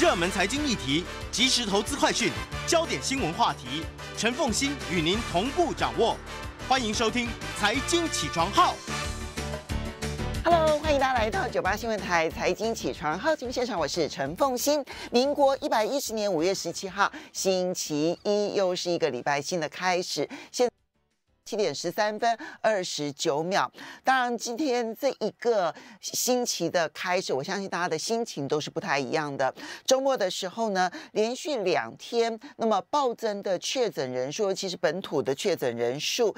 热门财经议题，即时投资快讯，焦点新闻话题，陈凤欣与您同步掌握。欢迎收听《财经起床号》。Hello，欢迎大家来到九八新闻台《财经起床号》节目现场，我是陈凤欣。民国一百一十年五月十七号，星期一，又是一个礼拜新的开始。现七点十三分二十九秒。当然，今天这一个星期的开始，我相信大家的心情都是不太一样的。周末的时候呢，连续两天，那么暴增的确诊人数，其实本土的确诊人数。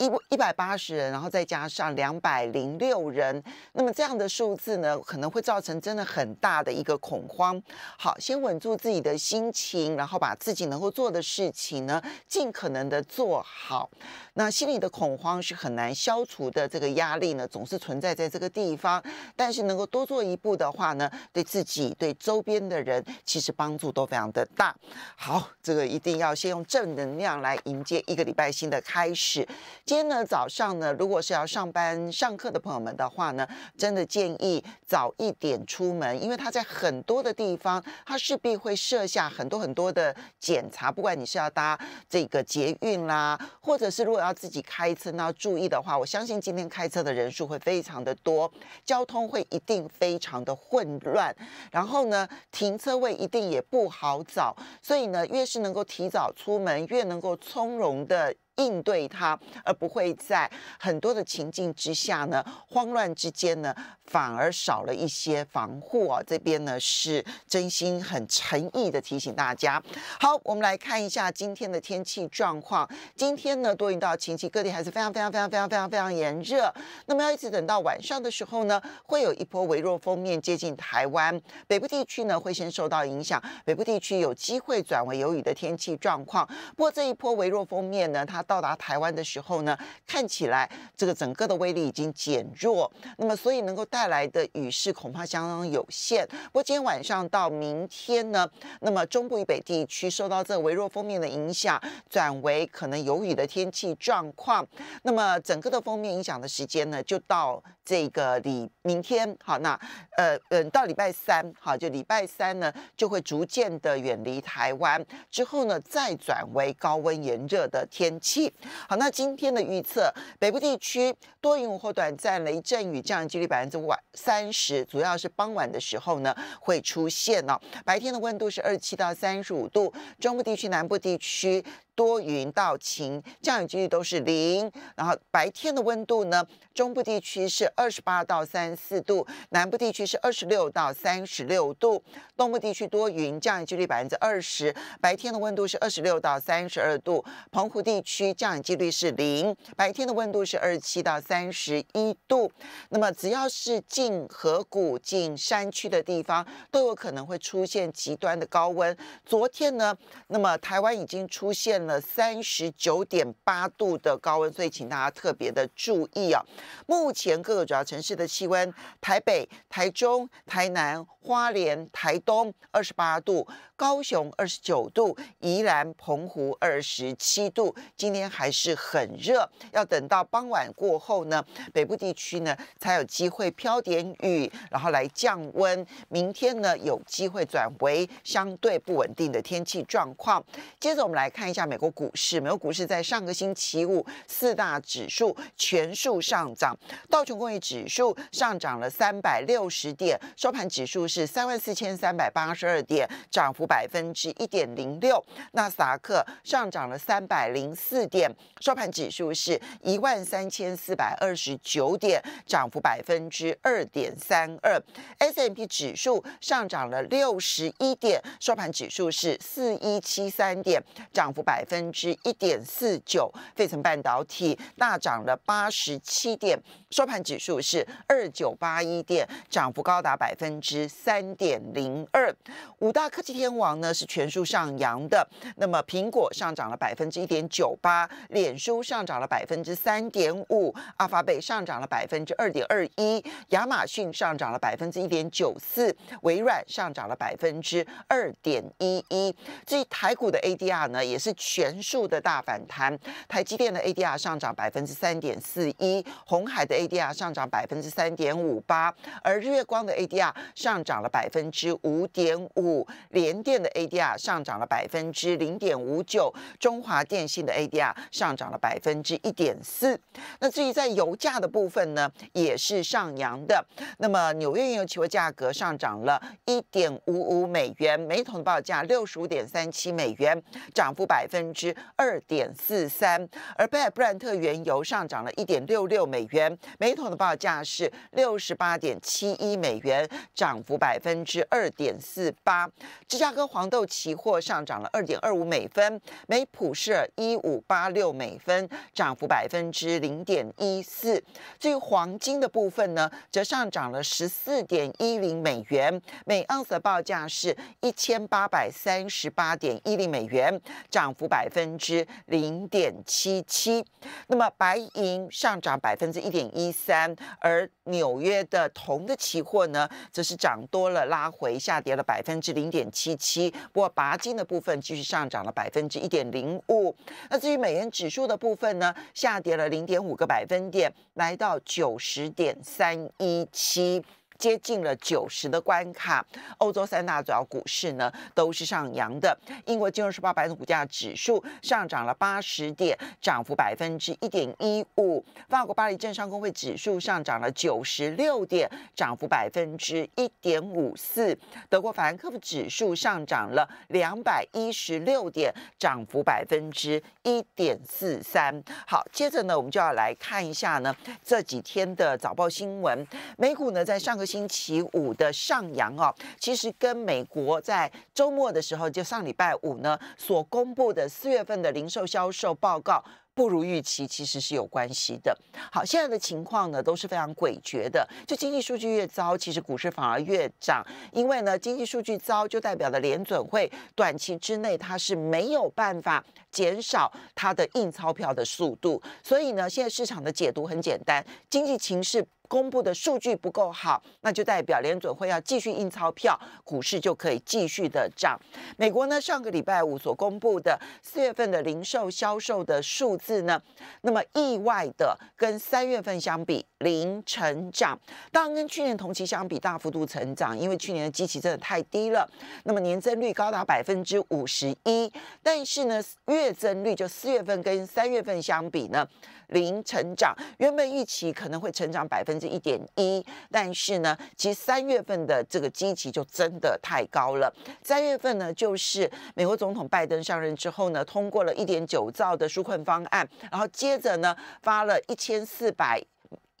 一一百八十人，然后再加上两百零六人，那么这样的数字呢，可能会造成真的很大的一个恐慌。好，先稳住自己的心情，然后把自己能够做的事情呢，尽可能的做好。那心里的恐慌是很难消除的，这个压力呢，总是存在在这个地方。但是能够多做一步的话呢，对自己对周边的人其实帮助都非常的大。好，这个一定要先用正能量来迎接一个礼拜新的开始。今天呢，早上呢，如果是要上班上课的朋友们的话呢，真的建议早一点出门，因为它在很多的地方，它势必会设下很多很多的检查。不管你是要搭这个捷运啦，或者是如果要自己开车那要注意的话，我相信今天开车的人数会非常的多，交通会一定非常的混乱，然后呢，停车位一定也不好找，所以呢，越是能够提早出门，越能够从容的。应对它，而不会在很多的情境之下呢，慌乱之间呢，反而少了一些防护啊。这边呢是真心很诚意的提醒大家。好，我们来看一下今天的天气状况。今天呢，多云到晴，各地还是非常非常非常非常非常非常炎热。那么要一直等到晚上的时候呢，会有一波微弱锋面接近台湾北部地区呢，会先受到影响。北部地区有机会转为有雨的天气状况。不过这一波微弱锋面呢，它到达台湾的时候呢，看起来这个整个的威力已经减弱，那么所以能够带来的雨势恐怕相当有限。不过今天晚上到明天呢，那么中部以北地区受到这微弱封面的影响，转为可能有雨的天气状况。那么整个的封面影响的时间呢，就到这个礼明天，好，那呃呃到礼拜三，好，就礼拜三呢就会逐渐的远离台湾，之后呢再转为高温炎热的天气。好，那今天的预测，北部地区多云或短暂雷阵雨，降雨几率百分之五三十，主要是傍晚的时候呢会出现哦。白天的温度是二十七到三十五度。中部地区、南部地区。多云到晴，降雨几率都是零。然后白天的温度呢，中部地区是二十八到三十四度，南部地区是二十六到三十六度，东部地区多云，降雨几率百分之二十，白天的温度是二十六到三十二度。澎湖地区降雨几率是零，白天的温度是二十七到三十一度。那么只要是进河谷、进山区的地方，都有可能会出现极端的高温。昨天呢，那么台湾已经出现。了三十九点八度的高温，所以请大家特别的注意啊！目前各个主要城市的气温：台北、台中、台南。花莲、台东二十八度，高雄二十九度，宜兰、澎湖二十七度。今天还是很热，要等到傍晚过后呢，北部地区呢才有机会飘点雨，然后来降温。明天呢有机会转为相对不稳定的天气状况。接着我们来看一下美国股市，美国股市在上个星期五四大指数全数上涨，道琼工业指数上涨了三百六十点，收盘指数。是三万四千三百八十二点，涨幅百分之一点零六。纳斯达克上涨了三百零四点，收盘指数是一万三千四百二十九点，涨幅百分之二点三二。S M P 指数上涨了六十一点，收盘指数是四一七三点，涨幅百分之一点四九。费城半导体大涨了八十七点，收盘指数是二九八一点，涨幅高达百分之。三点零二，五大科技天王呢是全数上扬的。那么，苹果上涨了百分之一点九八，脸书上涨了百分之三点五，阿发贝上涨了百分之二点二一，亚马逊上涨了百分之一点九四，微软上涨了百分之二点一一。至于台股的 ADR 呢，也是全数的大反弹。台积电的 ADR 上涨百分之三点四一，红海的 ADR 上涨百分之三点五八，而日月光的 ADR 上涨。涨了百分之五点五，联电的 ADR 上涨了百分之零点五九，中华电信的 ADR 上涨了百分之一点四。那至于在油价的部分呢，也是上扬的。那么纽约原油期货价格上涨了一点五五美元，每桶的报价六十五点三七美元，涨幅百分之二点四三。而贝尔布兰特原油上涨了一点六六美元，每桶的报价是六十八点七一美元，涨幅。百分之二点四八，芝加哥黄豆期货上涨了二点二五美分，每普是一五八六美分，涨幅百分之零点一四。至于黄金的部分呢，则上涨了十四点一零美元，每盎司的报价是一千八百三十八点一零美元，涨幅百分之零点七七。那么白银上涨百分之一点一三，而纽约的铜的期货呢，则是涨。多了拉回，下跌了百分之零点七七。不过，拔金的部分继续上涨了百分之一点零五。那至于美元指数的部分呢，下跌了零点五个百分点，来到九十点三一七。接近了九十的关卡，欧洲三大主要股市呢都是上扬的。英国金融时报白铜股价指数上涨了八十点，涨幅百分之一点一五。法国巴黎证商工会指数上涨了九十六点，涨幅百分之一点五四。德国法兰克福指数上涨了两百一十六点，涨幅百分之一点四三。好，接着呢，我们就要来看一下呢这几天的早报新闻。美股呢在上个。星期五的上扬哦，其实跟美国在周末的时候，就上礼拜五呢所公布的四月份的零售销售报告不如预期，其实是有关系的。好，现在的情况呢都是非常诡谲的，就经济数据越糟，其实股市反而越涨，因为呢经济数据糟就代表了联准会短期之内它是没有办法减少它的印钞票的速度，所以呢现在市场的解读很简单，经济情势。公布的数据不够好，那就代表联准会要继续印钞票，股市就可以继续的涨。美国呢，上个礼拜五所公布的四月份的零售销售的数字呢，那么意外的跟三月份相比零成长，当然跟去年同期相比大幅度成长，因为去年的基期真的太低了。那么年增率高达百分之五十一，但是呢，月增率就四月份跟三月份相比呢零成长，原本预期可能会成长百分。至一点一，但是呢，其实三月份的这个积极就真的太高了。三月份呢，就是美国总统拜登上任之后呢，通过了一点九兆的纾困方案，然后接着呢发了一千四百。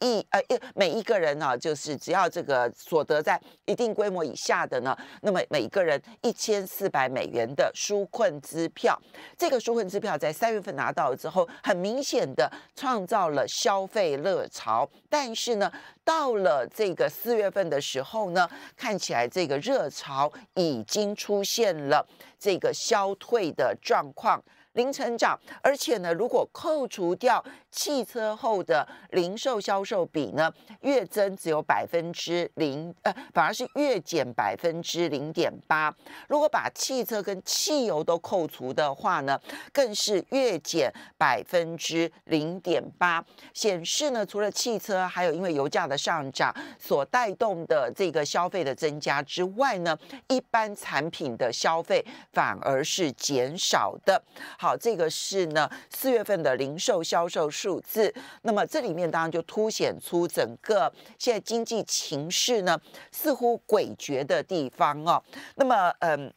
一呃一每一个人呢，就是只要这个所得在一定规模以下的呢，那么每一个人一千四百美元的纾困支票，这个纾困支票在三月份拿到了之后，很明显的创造了消费热潮。但是呢，到了这个四月份的时候呢，看起来这个热潮已经出现了这个消退的状况，零成长。而且呢，如果扣除掉。汽车后的零售销售比呢，月增只有百分之零，呃，反而是月减百分之零点八。如果把汽车跟汽油都扣除的话呢，更是月减百分之零点八，显示呢，除了汽车，还有因为油价的上涨所带动的这个消费的增加之外呢，一般产品的消费反而是减少的。好，这个是呢四月份的零售销售。数字，那么这里面当然就凸显出整个现在经济情势呢，似乎诡谲的地方哦。那么，嗯。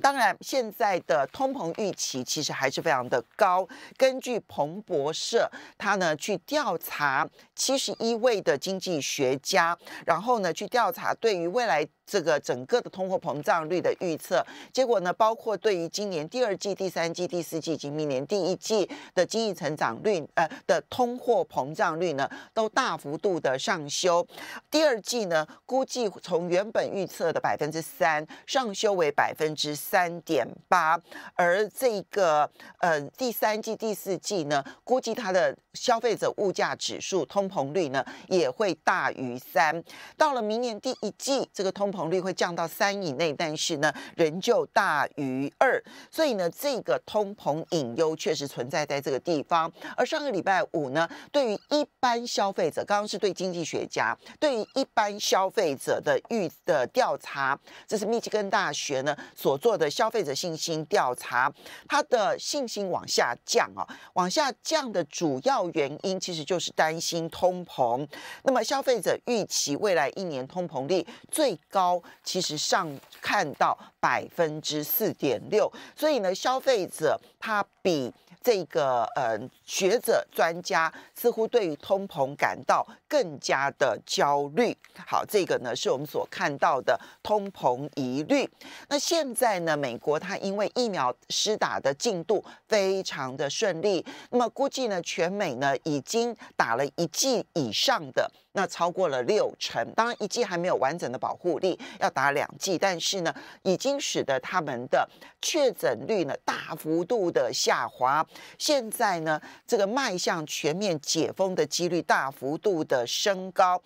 当然，现在的通膨预期其实还是非常的高。根据彭博社，他呢去调查七十一位的经济学家，然后呢去调查对于未来这个整个的通货膨胀率的预测，结果呢包括对于今年第二季、第三季、第四季以及明年第一季的经济成长率，呃的通货膨胀率呢都大幅度的上修。第二季呢估计从原本预测的百分之三上修为百分之。三点八，而这个呃第三季、第四季呢，估计它的消费者物价指数通膨率呢也会大于三。到了明年第一季，这个通膨率会降到三以内，但是呢，仍旧大于二。所以呢，这个通膨隐忧确实存在在这个地方。而上个礼拜五呢，对于一般消费者，刚刚是对经济学家，对于一般消费者的预的调查，这是密歇根大学呢所做。做的消费者信心调查，他的信心往下降啊，往下降的主要原因其实就是担心通膨。那么消费者预期未来一年通膨率最高，其实上看到百分之四点六，所以呢，消费者。他比这个嗯学者专家似乎对于通膨感到更加的焦虑。好，这个呢是我们所看到的通膨疑虑。那现在呢，美国它因为疫苗施打的进度非常的顺利，那么估计呢，全美呢已经打了一剂以上的。那超过了六成，当然一剂还没有完整的保护力，要打两剂，但是呢，已经使得他们的确诊率呢大幅度的下滑，现在呢，这个迈向全面解封的几率大幅度的升高。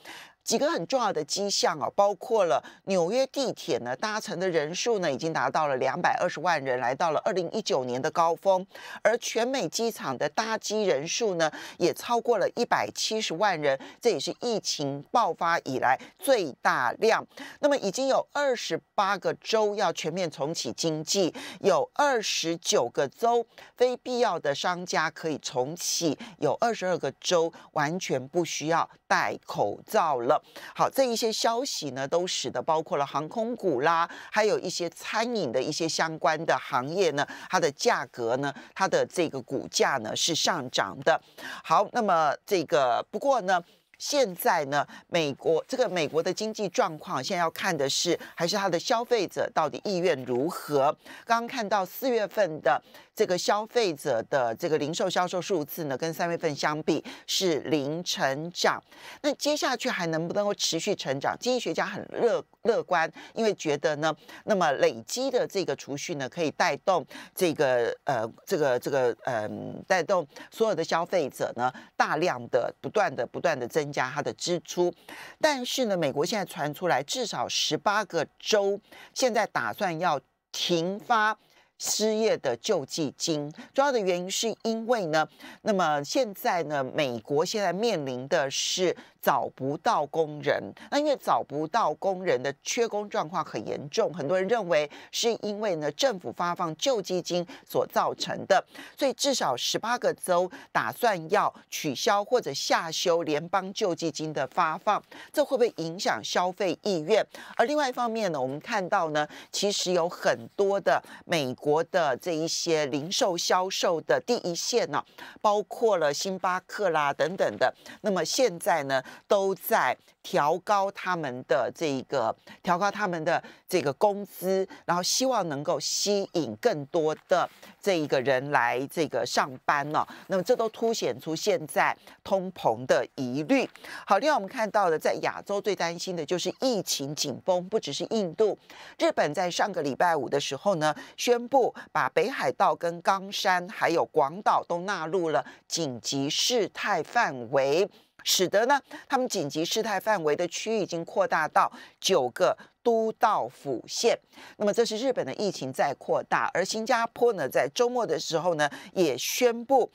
几个很重要的迹象哦，包括了纽约地铁呢搭乘的人数呢已经达到了两百二十万人，来到了二零一九年的高峰，而全美机场的搭机人数呢也超过了一百七十万人，这也是疫情爆发以来最大量。那么已经有二十八个州要全面重启经济，有二十九个州非必要的商家可以重启，有二十二个州完全不需要戴口罩了。好，这一些消息呢，都使得包括了航空股啦，还有一些餐饮的一些相关的行业呢，它的价格呢，它的这个股价呢是上涨的。好，那么这个不过呢，现在呢，美国这个美国的经济状况现在要看的是，还是它的消费者到底意愿如何？刚刚看到四月份的。这个消费者的这个零售销售数字呢，跟三月份相比是零成长。那接下去还能不能够持续成长？经济学家很乐乐观，因为觉得呢，那么累积的这个储蓄呢，可以带动这个呃这个这个嗯带动所有的消费者呢，大量的不断的不断的增加他的支出。但是呢，美国现在传出来至少十八个州现在打算要停发。失业的救济金，主要的原因是因为呢，那么现在呢，美国现在面临的是。找不到工人，那因为找不到工人的缺工状况很严重，很多人认为是因为呢政府发放救济金所造成的，所以至少十八个州打算要取消或者下修联邦救济金的发放，这会不会影响消费意愿？而另外一方面呢，我们看到呢，其实有很多的美国的这一些零售销售的第一线呢，包括了星巴克啦等等的，那么现在呢？都在调高他们的这个调高他们的这个工资，然后希望能够吸引更多的这一个人来这个上班呢。那么这都凸显出现在通膨的疑虑。好，另外我们看到的，在亚洲最担心的就是疫情紧绷，不只是印度，日本在上个礼拜五的时候呢，宣布把北海道、跟冈山还有广岛都纳入了紧急事态范围。使得呢，他们紧急事态范围的区域已经扩大到九个都道府县。那么，这是日本的疫情在扩大，而新加坡呢，在周末的时候呢，也宣布。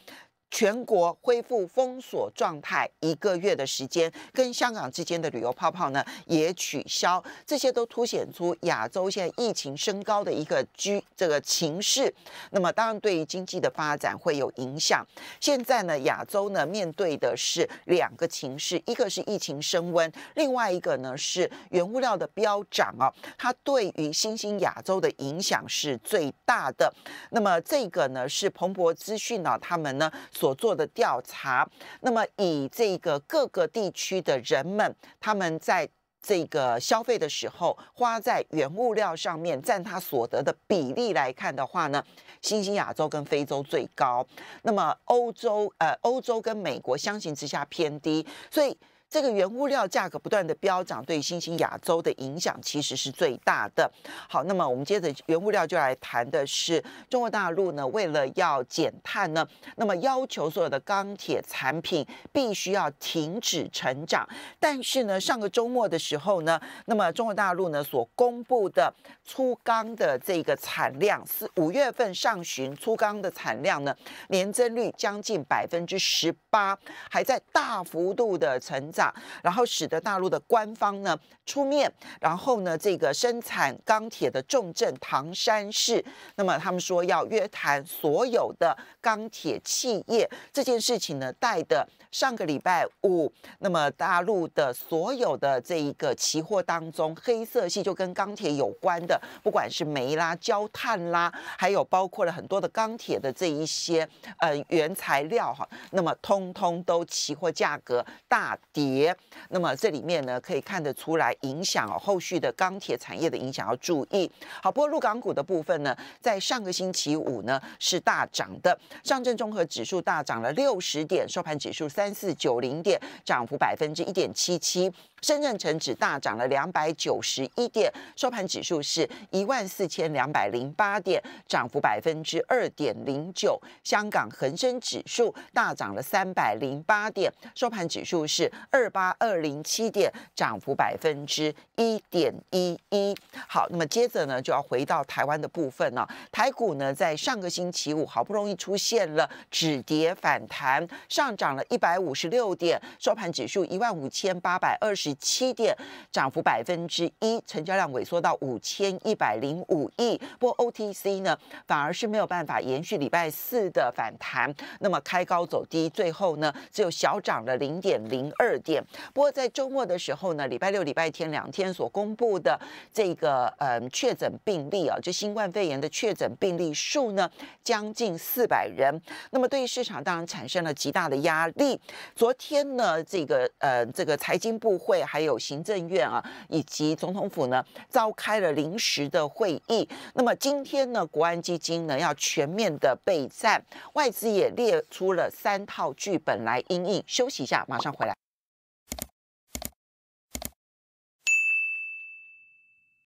全国恢复封锁状态一个月的时间，跟香港之间的旅游泡泡呢也取消，这些都凸显出亚洲现在疫情升高的一个居这个情势。那么，当然对于经济的发展会有影响。现在呢，亚洲呢面对的是两个情势，一个是疫情升温，另外一个呢是原物料的飙涨哦，它对于新兴亚洲的影响是最大的。那么，这个呢是彭博资讯啊，他们呢。所做的调查，那么以这个各个地区的人们，他们在这个消费的时候，花在原物料上面占他所得的比例来看的话呢，新兴亚洲跟非洲最高，那么欧洲呃欧洲跟美国相形之下偏低，所以。这个原物料价格不断的飙涨，对新兴亚洲的影响其实是最大的。好，那么我们接着原物料就来谈的是中国大陆呢，为了要减碳呢，那么要求所有的钢铁产品必须要停止成长。但是呢，上个周末的时候呢，那么中国大陆呢所公布的粗钢的这个产量，四五月份上旬粗钢的产量呢，年增率将近百分之十八，还在大幅度的成。然后使得大陆的官方呢出面，然后呢这个生产钢铁的重镇唐山市，那么他们说要约谈所有的钢铁企业，这件事情呢带的上个礼拜五，那么大陆的所有的这一个期货当中，黑色系就跟钢铁有关的，不管是煤啦、焦炭啦，还有包括了很多的钢铁的这一些呃原材料哈，那么通通都期货价格大跌。那么这里面呢，可以看得出来影响后续的钢铁产业的影响要注意。好，不过沪港股的部分呢，在上个星期五呢是大涨的，上证综合指数大涨了六十点，收盘指数三四九零点，涨幅百分之一点七七。深圳成指大涨了两百九十一点，收盘指数是一万四千两百零八点，涨幅百分之二点零九。香港恒生指数大涨了三百零八点，收盘指数是二八二零七点，涨幅百分之一点一一。好，那么接着呢，就要回到台湾的部分了。台股呢，在上个星期五好不容易出现了止跌反弹，上涨了一百五十六点，收盘指数一万五千八百二十。七点涨幅百分之一，成交量萎缩到五千一百零五亿。不过 OTC 呢，反而是没有办法延续礼拜四的反弹，那么开高走低，最后呢只有小涨了零点零二点。不过在周末的时候呢，礼拜六、礼拜天两天所公布的这个嗯确诊病例啊，就新冠肺炎的确诊病例数呢，将近四百人。那么对于市场当然产生了极大的压力。昨天呢，这个呃这个财经部会。还有行政院啊，以及总统府呢，召开了临时的会议。那么今天呢，国安基金呢要全面的备战，外资也列出了三套剧本来应应。休息一下，马上回来。